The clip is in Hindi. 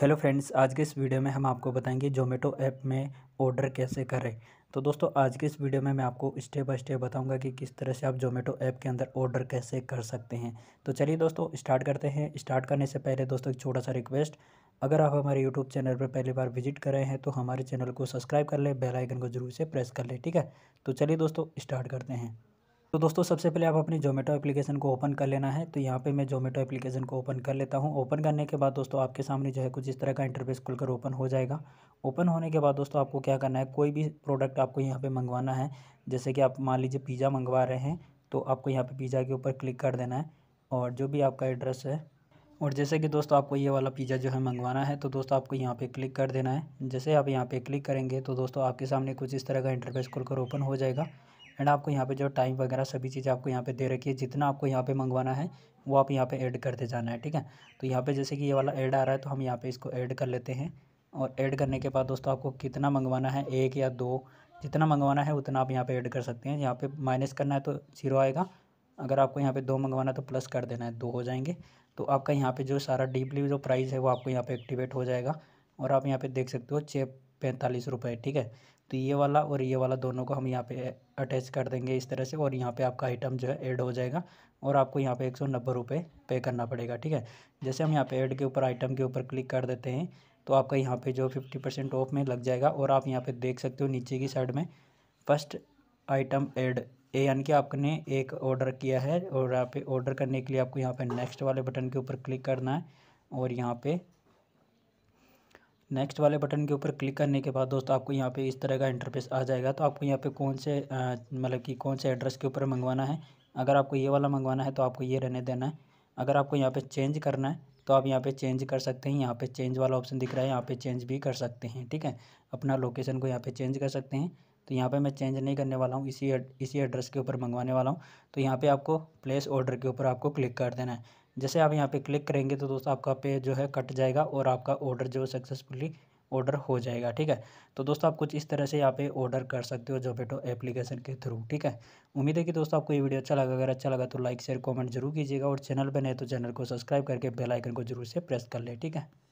हेलो फ्रेंड्स आज के इस वीडियो में हम आपको बताएंगे जोमेटो ऐप में ऑर्डर कैसे करें तो दोस्तों आज के इस वीडियो में मैं आपको स्टेप बाय स्टेप बताऊंगा कि किस तरह से आप जोमेटो ऐप के अंदर ऑर्डर कैसे कर सकते हैं तो चलिए दोस्तों स्टार्ट करते हैं स्टार्ट करने से पहले दोस्तों एक छोटा सा रिक्वेस्ट अगर आप हमारे यूट्यूब चैनल पर पहली बार विजिट कर रहे हैं तो हमारे चैनल को सब्सक्राइब कर लें बेलाइकन को जरूर से प्रेस कर लें ठीक है तो चलिए दोस्तों स्टार्ट करते हैं तो दोस्तों सबसे पहले आप अपनी जोमेटो एप्लीकेशन को ओपन कर लेना है तो यहाँ पे मैं जोमेटो एप्लीकेशन को ओपन कर लेता हूँ ओपन करने के बाद दोस्तों आपके सामने जो है कुछ इस तरह का इंटरफेस खुलकर ओपन हो जाएगा ओपन होने के बाद दोस्तों आपको क्या करना है कोई भी प्रोडक्ट आपको यहाँ पे मंगवाना है जैसे कि आप मान लीजिए पिज़्ज़ा मंगवा रहे हैं तो आपको यहाँ पर पिज़्ज़ा के ऊपर क्लिक कर देना है और जो भी आपका एड्रेस है और जैसे कि दोस्तों आपको ये वाला पिज़्ज़ा जो है मंगवाना है तो दोस्तों आपको यहाँ पे क्लिक कर देना है जैसे आप यहाँ पे क्लिक करेंगे तो दोस्तों आपके सामने कुछ इस तरह का इंटरफेस खुलकर ओपन हो जाएगा एंड आपको यहाँ पे जो टाइम वगैरह सभी चीज़ें आपको यहाँ पे दे रखी है जितना आपको यहाँ पे मंगवाना है वो आप यहाँ पे ऐड करते जाना है ठीक है तो यहाँ पे जैसे कि ये वाला ऐड आ रहा है तो हम यहाँ पे इसको ऐड कर लेते हैं और ऐड करने के बाद दोस्तों आपको कितना मंगवाना है एक या दो जितना मंगवाना है उतना आप यहाँ पर ऐड कर सकते हैं यहाँ पर माइनस करना है तो जीरो आएगा अगर आपको यहाँ पर दो मंगवाना है तो प्लस कर देना है दो हो जाएंगे तो आपका यहाँ पर जो सारा डीपली जो प्राइस है वो आपको यहाँ पर एक्टिवेट हो जाएगा और आप यहाँ पर देख सकते हो चेप पैंतालीस रुपये ठीक है तो ये वाला और ये वाला दोनों को हम यहाँ पे अटैच कर देंगे इस तरह से और यहाँ पे आपका आइटम जो है ऐड हो जाएगा और आपको यहाँ पे एक सौ नब्बे रुपये पे करना पड़ेगा ठीक है जैसे हम यहाँ पे ऐड के ऊपर आइटम के ऊपर क्लिक कर देते हैं तो आपका यहाँ पे जो फिफ्टी परसेंट ऑफ में लग जाएगा और आप यहाँ पर देख सकते हो नीचे की साइड में फर्स्ट आइटम एड ए यानी कि आपने एक ऑर्डर किया है और यहाँ पर ऑर्डर करने के लिए आपको यहाँ पर नेक्स्ट वाले बटन के ऊपर क्लिक करना है और यहाँ पर नेक्स्ट वाले बटन के ऊपर क्लिक करने के बाद दोस्तों आपको यहाँ पे इस तरह का इंटरफेस आ जाएगा तो आपको यहाँ पे कौन से मतलब कि कौन से एड्रेस के ऊपर मंगवाना है अगर आपको ये वाला मंगवाना है तो आपको ये रहने देना है अगर आपको यहाँ पे चेंज करना है तो आप यहाँ पे चेंज कर सकते हैं यहाँ पे चेंज वाला ऑप्शन दिख रहा है यहाँ पे चेंज भी कर सकते हैं ठीक है अपना लोकेशन को यहाँ पे चेंज कर सकते हैं तो यहाँ पे मैं चेंज नहीं करने वाला हूँ इसी इसी एड्रेस के ऊपर मंगवाने वाला हूँ तो यहाँ पे आपको प्लेस ऑर्डर के ऊपर आपको क्लिक कर देना है जैसे आप यहाँ पे क्लिक करेंगे तो दोस्तों आपका पेज जो है कट जाएगा और आपका ऑर्डर जो है सक्सेसफुली ऑर्डर हो जाएगा ठीक है तो दोस्तों आप कुछ इस तरह से यहाँ पे ऑर्डर कर सकते हो जोमेटो एप्लीकेशन के थ्रू ठीक है उम्मीद है कि दोस्तों आपको ये वीडियो अच्छा लगा अगर अच्छा लगा तो लाइक शेयर कमेंट जरूर कीजिएगा और चैनल पर नए तो चैनल को सब्सक्राइब करके बेलाइकन को जरूर से प्रेस कर ले ठीक है